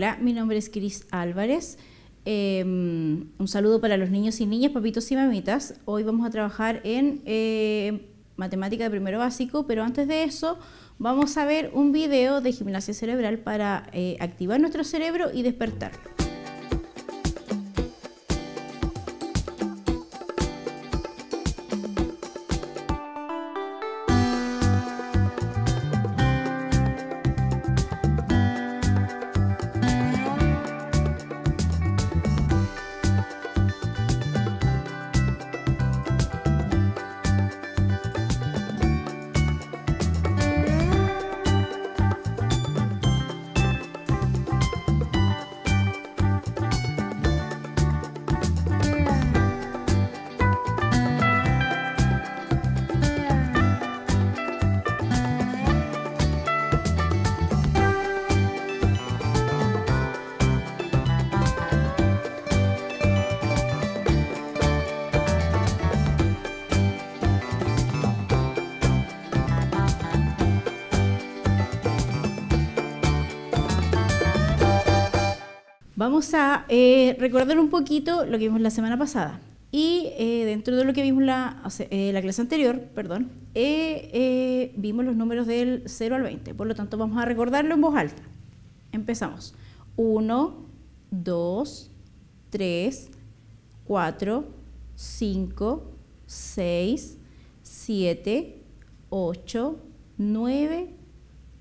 Hola, mi nombre es Cris Álvarez. Em, un saludo para los niños y niñas, papitos y mamitas. Hoy vamos a trabajar en eh, matemática de primero básico, pero antes de eso vamos a ver un video de gimnasia cerebral para eh, activar nuestro cerebro y despertarlo. Vamos a eh, recordar un poquito lo que vimos la semana pasada. Y eh, dentro de lo que vimos la, eh, la clase anterior, perdón, vimos los números del 0 al 20. Por lo tanto, vamos a recordarlo en voz alta. Empezamos. 1, 2, 3, 4, 5, 6, 7, 8, 9,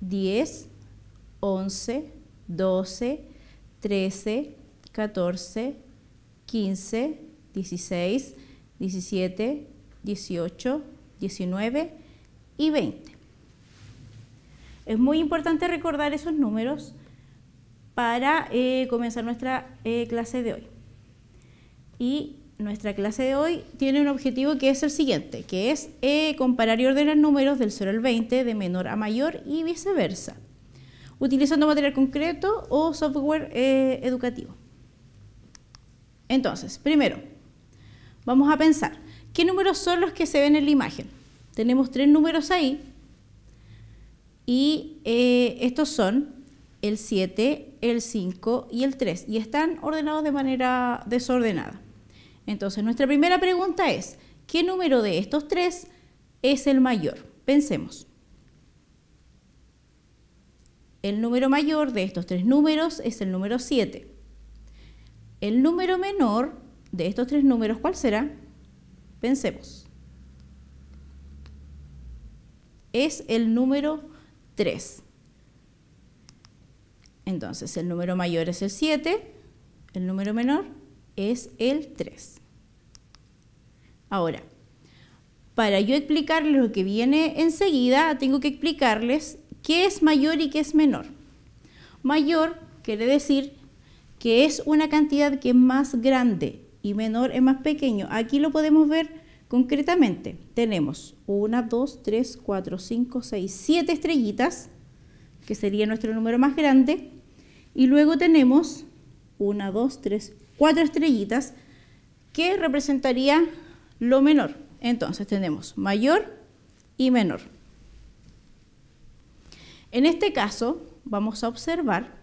10, 11, 12, 13, 14, 15, 16, 17, 18, 19 y 20. Es muy importante recordar esos números para eh, comenzar nuestra eh, clase de hoy. Y nuestra clase de hoy tiene un objetivo que es el siguiente, que es eh, comparar y ordenar números del 0 al 20 de menor a mayor y viceversa utilizando material concreto o software eh, educativo. Entonces, primero, vamos a pensar, ¿qué números son los que se ven en la imagen? Tenemos tres números ahí y eh, estos son el 7, el 5 y el 3 y están ordenados de manera desordenada. Entonces, nuestra primera pregunta es, ¿qué número de estos tres es el mayor? Pensemos. El número mayor de estos tres números es el número 7. El número menor de estos tres números, ¿cuál será? Pensemos. Es el número 3. Entonces, el número mayor es el 7, el número menor es el 3. Ahora, para yo explicarles lo que viene enseguida, tengo que explicarles ¿Qué es mayor y qué es menor? Mayor quiere decir que es una cantidad que es más grande y menor es más pequeño. Aquí lo podemos ver concretamente. Tenemos 1, 2, 3, 4, 5, 6, 7 estrellitas, que sería nuestro número más grande. Y luego tenemos 1, 2, 3, 4 estrellitas, que representaría lo menor. Entonces tenemos mayor y menor. En este caso, vamos a observar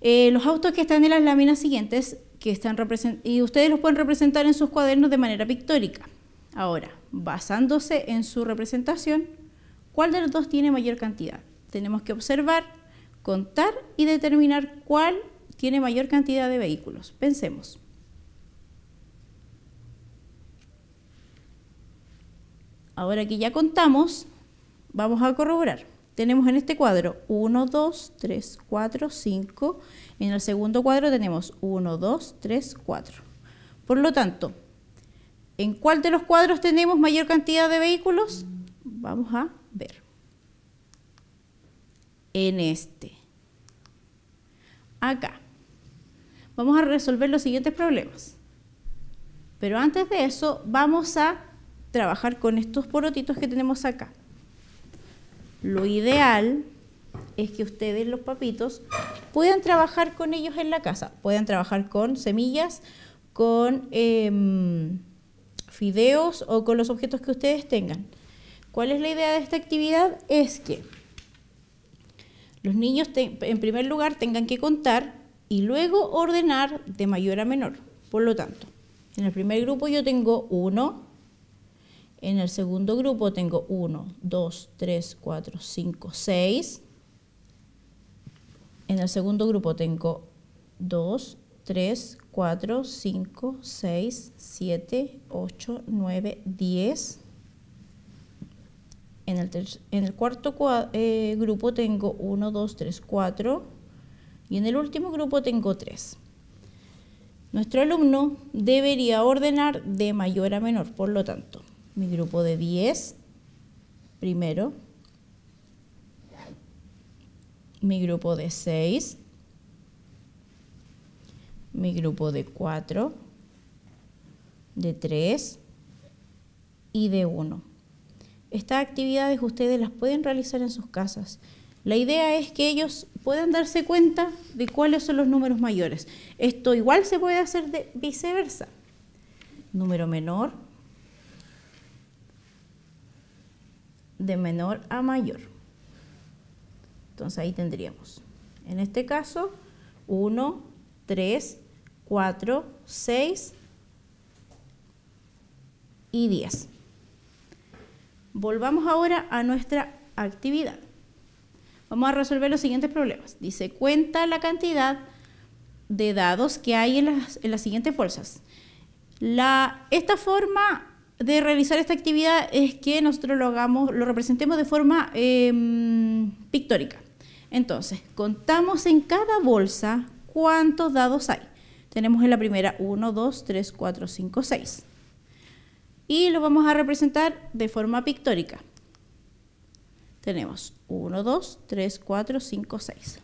eh, los autos que están en las láminas siguientes que están y ustedes los pueden representar en sus cuadernos de manera pictórica. Ahora, basándose en su representación, ¿cuál de los dos tiene mayor cantidad? Tenemos que observar, contar y determinar cuál tiene mayor cantidad de vehículos. Pensemos. Ahora que ya contamos, vamos a corroborar tenemos en este cuadro 1, 2, 3, 4, 5. En el segundo cuadro tenemos 1, 2, 3, 4. Por lo tanto, ¿en cuál de los cuadros tenemos mayor cantidad de vehículos? Vamos a ver. En este. Acá. Vamos a resolver los siguientes problemas. Pero antes de eso, vamos a trabajar con estos porotitos que tenemos acá. Lo ideal es que ustedes, los papitos, puedan trabajar con ellos en la casa. Puedan trabajar con semillas, con em, fideos o con los objetos que ustedes tengan. ¿Cuál es la idea de esta actividad? Es que los niños, en primer lugar, tengan que contar y luego ordenar de mayor a menor. Por lo tanto, en el primer grupo yo tengo uno... En el segundo grupo tengo 1, 2, 3, 4, 5, 6. En el segundo grupo tengo 2, 3, 4, 5, 6, 7, 8, 9, 10. En el, en el cuarto eh, grupo tengo 1, 2, 3, 4. Y en el último grupo tengo 3. Nuestro alumno debería ordenar de mayor a menor, por lo tanto, mi grupo de 10 primero, mi grupo de 6, mi grupo de 4, de 3 y de 1. Estas actividades ustedes las pueden realizar en sus casas. La idea es que ellos puedan darse cuenta de cuáles son los números mayores. Esto igual se puede hacer de viceversa. Número menor, de menor a mayor. Entonces ahí tendríamos, en este caso, 1, 3, 4, 6 y 10. Volvamos ahora a nuestra actividad. Vamos a resolver los siguientes problemas. Dice, cuenta la cantidad de dados que hay en las, siguientes fuerzas. La, esta forma de realizar esta actividad es que nosotros lo hagamos, lo representemos de forma em, pictórica. Entonces, contamos en cada bolsa cuántos dados hay. Tenemos en la primera 1, 2, 3, 4, 5, 6. Y lo vamos a representar de forma pictórica. Tenemos 1, 2, 3, 4, 5, 6.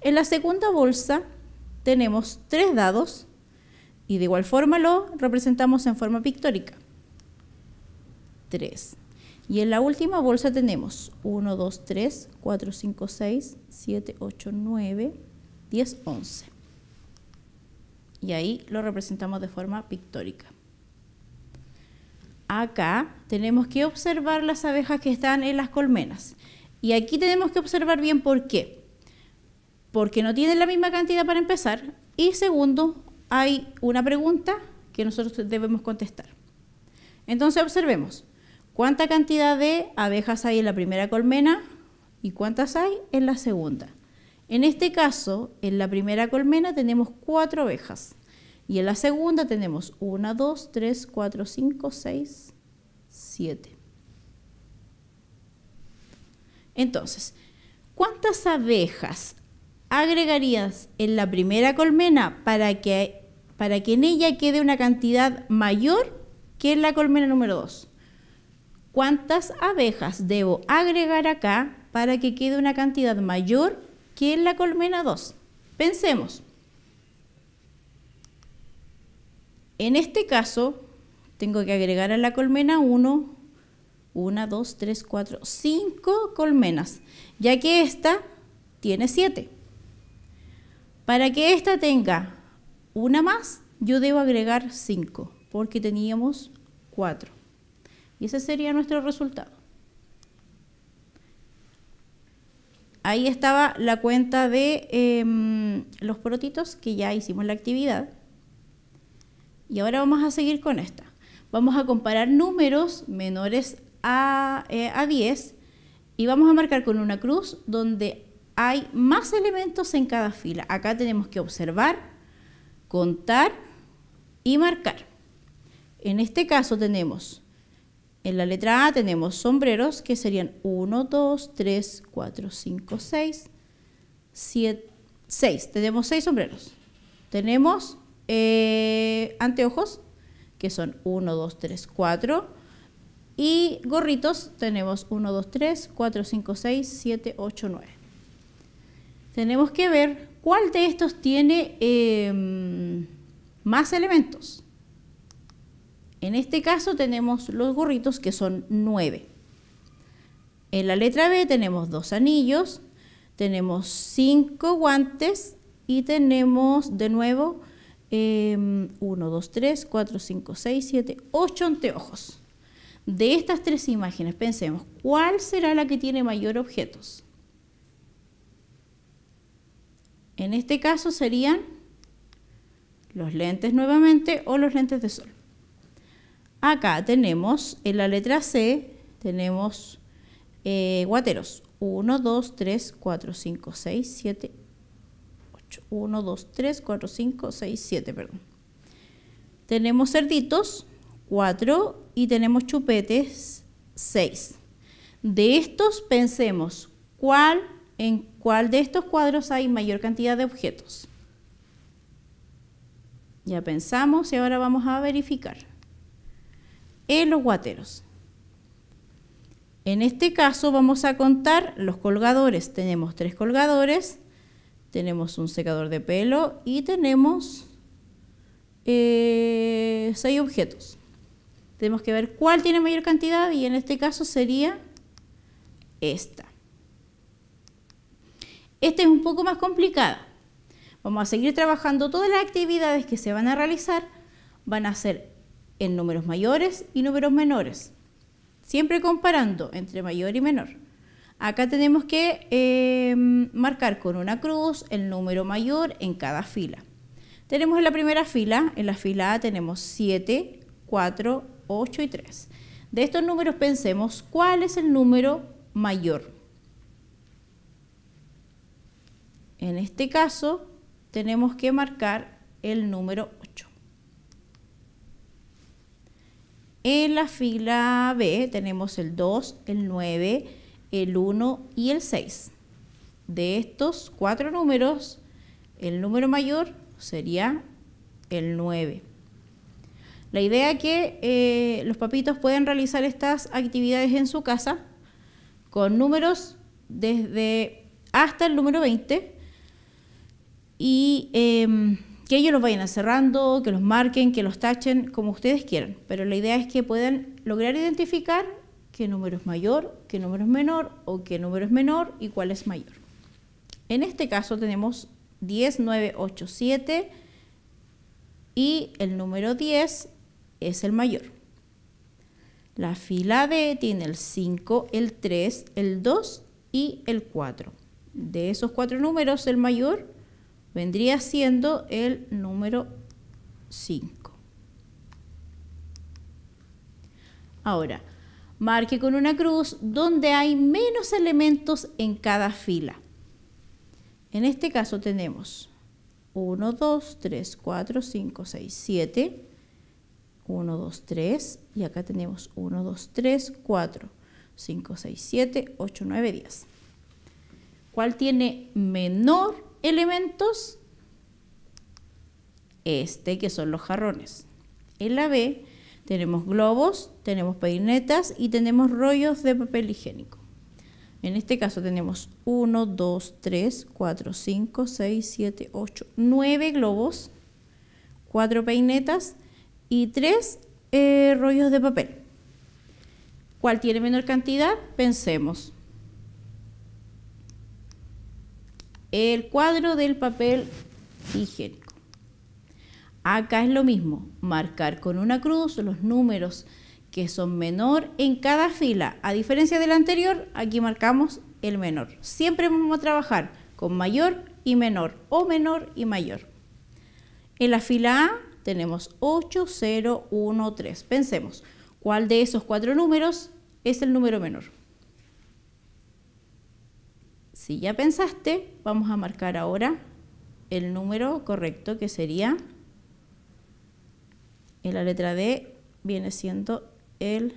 En la segunda bolsa tenemos 3 dados y de igual forma lo representamos en forma pictórica. Y en la última bolsa tenemos 1, 2, 3, 4, 5, 6, 7, 8, 9, 10, 11. Y ahí lo representamos de forma pictórica. Acá tenemos que observar las abejas que están en las colmenas. Y aquí tenemos que observar bien por qué. Porque no tienen la misma cantidad para empezar. Y segundo, hay una pregunta que nosotros debemos contestar. Entonces observemos cuánta cantidad de abejas hay en la primera colmena y cuántas hay en la segunda. En este caso, en la primera colmena tenemos cuatro abejas y en la segunda tenemos una, dos, tres, cuatro, cinco, seis, siete. Entonces, ¿cuántas abejas agregarías en la primera colmena para que, para que en ella quede una cantidad mayor que en la colmena número 2? cuántas abejas debo agregar acá para que quede una cantidad mayor que en la colmena 2. Pensemos. En este caso, tengo que agregar a la colmena 1, 1, 2, 3, 4, 5 colmenas, ya que esta tiene 7. Para que esta tenga una más, yo debo agregar 5, porque teníamos 4 ese sería nuestro resultado. Ahí estaba la cuenta de em, los protitos, que ya hicimos la actividad. Y ahora vamos a seguir con esta. Vamos a comparar números menores a, eh, a 10 y vamos a marcar con una cruz donde hay más elementos en cada fila. Acá tenemos que observar, contar y marcar. En este caso tenemos en la letra A tenemos sombreros, que serían 1, 2, 3, 4, 5, 6, 7, 6. Tenemos 6 sombreros. Tenemos eh, anteojos, que son 1, 2, 3, 4. Y gorritos tenemos 1, 2, 3, 4, 5, 6, 7, 8, 9. Tenemos que ver cuál de estos tiene em, más elementos. En este caso tenemos los gorritos que son 9. En la letra B tenemos dos anillos, tenemos cinco guantes y tenemos de nuevo 1, 2, 3, 4, 5, 6, 7, 8 anteojos. De estas tres imágenes, pensemos, ¿cuál será la que tiene mayor objetos? En este caso serían los lentes nuevamente o los lentes de sol. Acá tenemos en la letra C, tenemos eh, guateros. 1, 2, 3, 4, 5, 6, 7, 8. 1, 2, 3, 4, 5, 6, 7, perdón. Tenemos cerditos, 4, y tenemos chupetes, 6. De estos pensemos cuál, en cuál de estos cuadros hay mayor cantidad de objetos. Ya pensamos y ahora vamos a verificar en los guateros. En este caso vamos a contar los colgadores. Tenemos tres colgadores, tenemos un secador de pelo y tenemos eh, seis objetos. Tenemos que ver cuál tiene mayor cantidad y en este caso sería esta. Esta es un poco más complicada. Vamos a seguir trabajando todas las actividades que se van a realizar. Van a ser en números mayores y números menores. Siempre comparando entre mayor y menor. Acá tenemos que eh, marcar con una cruz el número mayor en cada fila. Tenemos en la primera fila, en la fila A tenemos 7, 4, 8 y 3. De estos números pensemos cuál es el número mayor. En este caso tenemos que marcar el número En la fila B tenemos el 2, el 9, el 1 y el 6. De estos cuatro números, el número mayor sería el 9. La idea es que eh, los papitos pueden realizar estas actividades en su casa con números desde hasta el número 20 y em, que ellos los vayan cerrando, que los marquen, que los tachen, como ustedes quieran. Pero la idea es que puedan lograr identificar qué número es mayor, qué número es menor o qué número es menor y cuál es mayor. En este caso tenemos 10, 9, 8, 7 y el número 10 es el mayor. La fila D tiene el 5, el 3, el 2 y el 4. De esos cuatro números, el mayor vendría siendo el número 5. Ahora, marque con una cruz donde hay menos elementos en cada fila. En este caso tenemos 1, 2, 3, 4, 5, 6, 7, 1, 2, 3 y acá tenemos 1, 2, 3, 4, 5, 6, 7, 8, 9, 10. ¿Cuál tiene menor elementos, este que son los jarrones. En la B tenemos globos, tenemos peinetas y tenemos rollos de papel higiénico. En este caso tenemos 1, 2, 3, 4, 5, 6, 7, 8, 9 globos, 4 peinetas y 3 eh, rollos de papel. ¿Cuál tiene menor cantidad? Pensemos. el cuadro del papel higiénico. Acá es lo mismo, marcar con una cruz los números que son menor en cada fila. A diferencia del anterior, aquí marcamos el menor. Siempre vamos a trabajar con mayor y menor o menor y mayor. En la fila A tenemos 8, 0, 1, 3. Pensemos, ¿cuál de esos cuatro números es el número menor? Si ya pensaste, vamos a marcar ahora el número correcto que sería, en la letra D viene siendo el,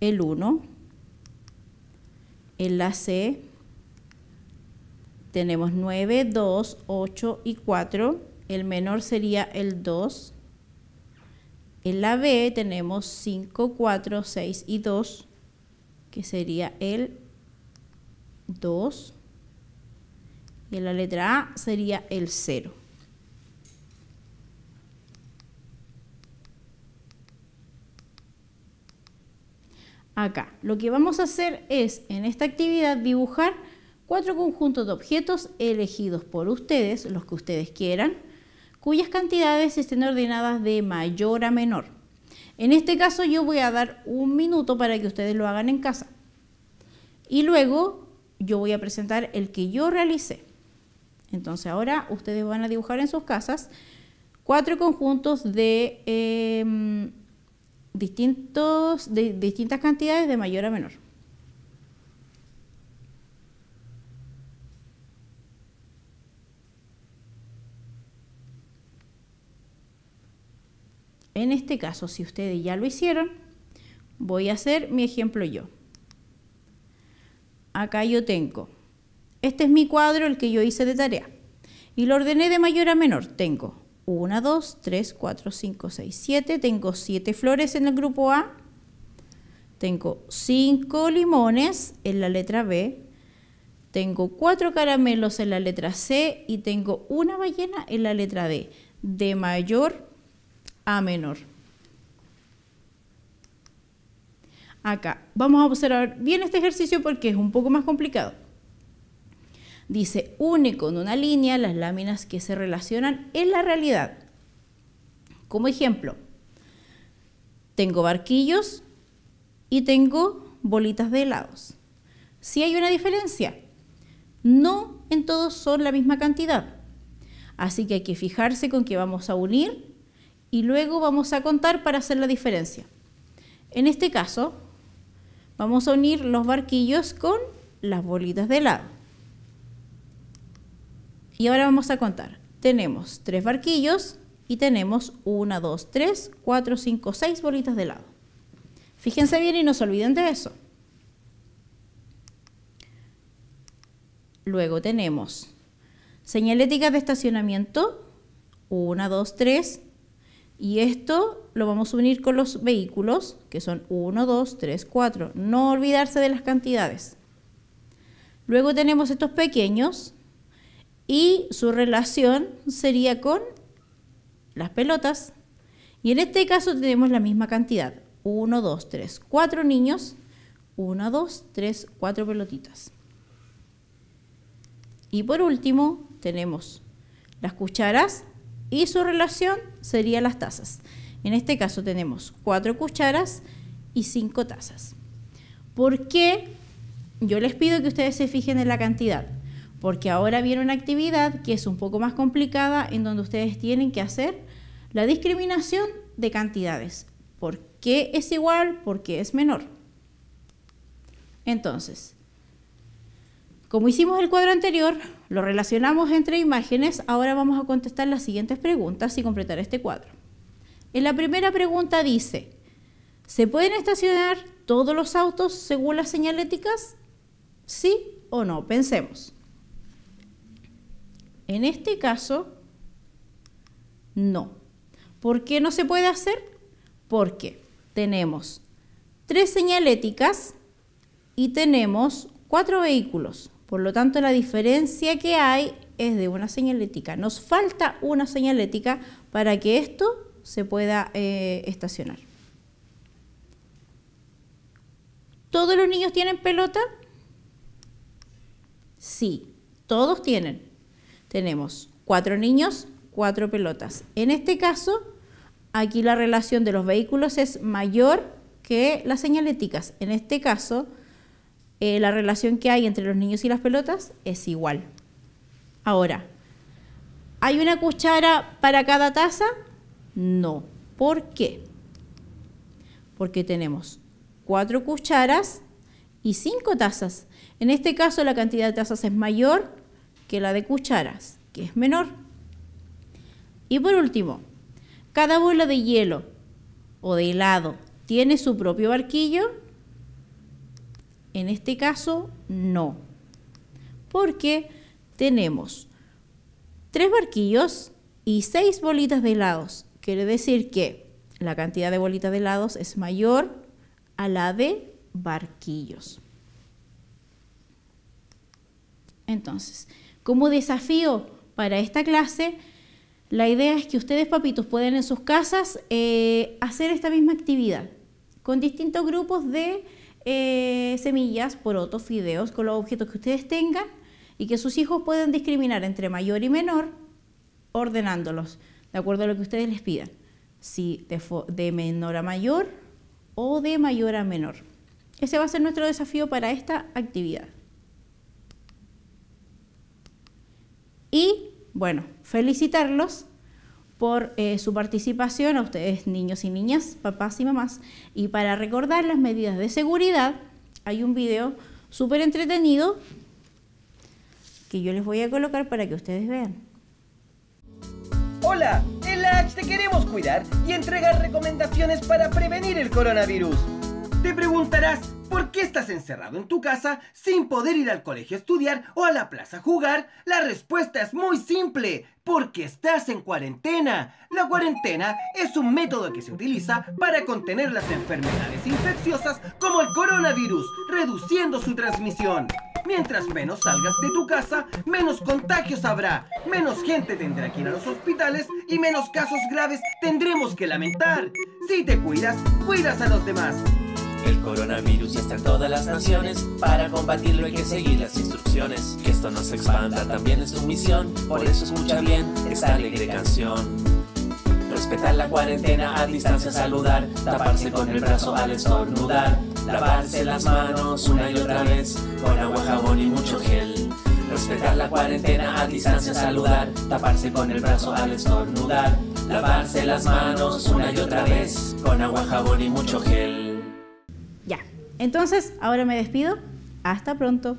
el 1, en la C tenemos 9, 2, 8 y 4, el menor sería el 2, en la B tenemos 5, 4, 6 y 2, que sería el 2. Y la letra A sería el 0. Acá, lo que vamos a hacer es, en esta actividad, dibujar cuatro conjuntos de objetos elegidos por ustedes, los que ustedes quieran, cuyas cantidades estén ordenadas de mayor a menor. En este caso yo voy a dar un minuto para que ustedes lo hagan en casa. Y luego yo voy a presentar el que yo realicé. Entonces ahora ustedes van a dibujar en sus casas cuatro conjuntos de, em, distintos, de distintas cantidades de mayor a menor. En este caso, si ustedes ya lo hicieron, voy a hacer mi ejemplo yo. Acá yo tengo, este es mi cuadro, el que yo hice de tarea, y lo ordené de mayor a menor. Tengo 1, 2, 3, 4, 5, 6, 7, tengo 7 flores en el grupo A, tengo 5 limones en la letra B, tengo 4 caramelos en la letra C y tengo una ballena en la letra D, de mayor a menor. Acá, vamos a observar bien este ejercicio porque es un poco más complicado. Dice, une con una línea las láminas que se relacionan en la realidad. Como ejemplo, tengo barquillos y tengo bolitas de helados. Si hay una diferencia, no en todos son la misma cantidad. Así que hay que fijarse con que vamos a unir y luego vamos a contar para hacer la diferencia. En este caso, vamos a unir los barquillos con las bolitas de helado. Y ahora vamos a contar. Tenemos tres barquillos y tenemos 1, dos, tres, cuatro, 5, 6 bolitas de lado. Fíjense bien y no se olviden de eso. Luego tenemos señalética de estacionamiento. 1, 2, 3, y esto lo vamos a unir con los vehículos, que son 1, 2, 3, 4. No olvidarse de las cantidades. Luego tenemos estos pequeños y su relación sería con las pelotas. Y en este caso tenemos la misma cantidad. 1, 2, 3, 4 niños. 1, 2, 3, 4 pelotitas. Y por último tenemos las cucharas y su relación sería las tazas. En este caso tenemos cuatro cucharas y cinco tazas. ¿Por qué? Yo les pido que ustedes se fijen en la cantidad, porque ahora viene una actividad que es un poco más complicada en donde ustedes tienen que hacer la discriminación de cantidades. ¿Por qué es igual? ¿Por qué es menor? Entonces, como hicimos el cuadro anterior, lo relacionamos entre imágenes, ahora vamos a contestar las siguientes preguntas y completar este cuadro. En la primera pregunta dice, ¿se pueden estacionar todos los autos según las señaléticas? ¿Sí o no? Pensemos. En este caso, no. ¿Por qué no se puede hacer? Porque tenemos tres señaléticas y tenemos cuatro vehículos. Por lo tanto, la diferencia que hay es de una señalética. Nos falta una señalética para que esto se pueda eh, estacionar. ¿Todos los niños tienen pelota? Sí, todos tienen. Tenemos cuatro niños, cuatro pelotas. En este caso, aquí la relación de los vehículos es mayor que las señaléticas. En este caso, eh, la relación que hay entre los niños y las pelotas es igual. Ahora, ¿hay una cuchara para cada taza? No. ¿Por qué? Porque tenemos cuatro cucharas y cinco tazas. En este caso la cantidad de tazas es mayor que la de cucharas, que es menor. Y por último, cada bola de hielo o de helado tiene su propio barquillo en este caso, no. Porque tenemos tres barquillos y seis bolitas de helados. Quiere decir que la cantidad de bolitas de helados es mayor a la de barquillos. Entonces, como desafío para esta clase, la idea es que ustedes, papitos, puedan en sus casas eh, hacer esta misma actividad con distintos grupos de eh, semillas, porotos, fideos, con los objetos que ustedes tengan y que sus hijos puedan discriminar entre mayor y menor ordenándolos, de acuerdo a lo que ustedes les pidan, si de, de menor a mayor o de mayor a menor. Ese va a ser nuestro desafío para esta actividad. Y bueno, felicitarlos por eh, su participación a ustedes niños y niñas, papás y mamás. Y para recordar las medidas de seguridad, hay un video súper entretenido que yo les voy a colocar para que ustedes vean. Hola, en la H te queremos cuidar y entregar recomendaciones para prevenir el coronavirus. Te preguntarás, ¿Por qué estás encerrado en tu casa sin poder ir al colegio a estudiar o a la plaza a jugar? La respuesta es muy simple, porque estás en cuarentena. La cuarentena es un método que se utiliza para contener las enfermedades infecciosas como el coronavirus, reduciendo su transmisión. Mientras menos salgas de tu casa, menos contagios habrá, menos gente tendrá que ir a los hospitales y menos casos graves tendremos que lamentar. Si te cuidas, cuidas a los demás. El coronavirus ya está en todas las naciones, para combatirlo hay que seguir las instrucciones. Que esto no se expanda también es tu misión, por eso escucha bien esta alegre canción. Respetar la cuarentena, a distancia saludar, taparse con el brazo al estornudar, lavarse las manos una y otra vez, con agua, jabón y mucho gel. Respetar la cuarentena, a distancia saludar, taparse con el brazo al estornudar, lavarse las manos una y otra vez, con agua, jabón y mucho gel. Entonces, ahora me despido. Hasta pronto.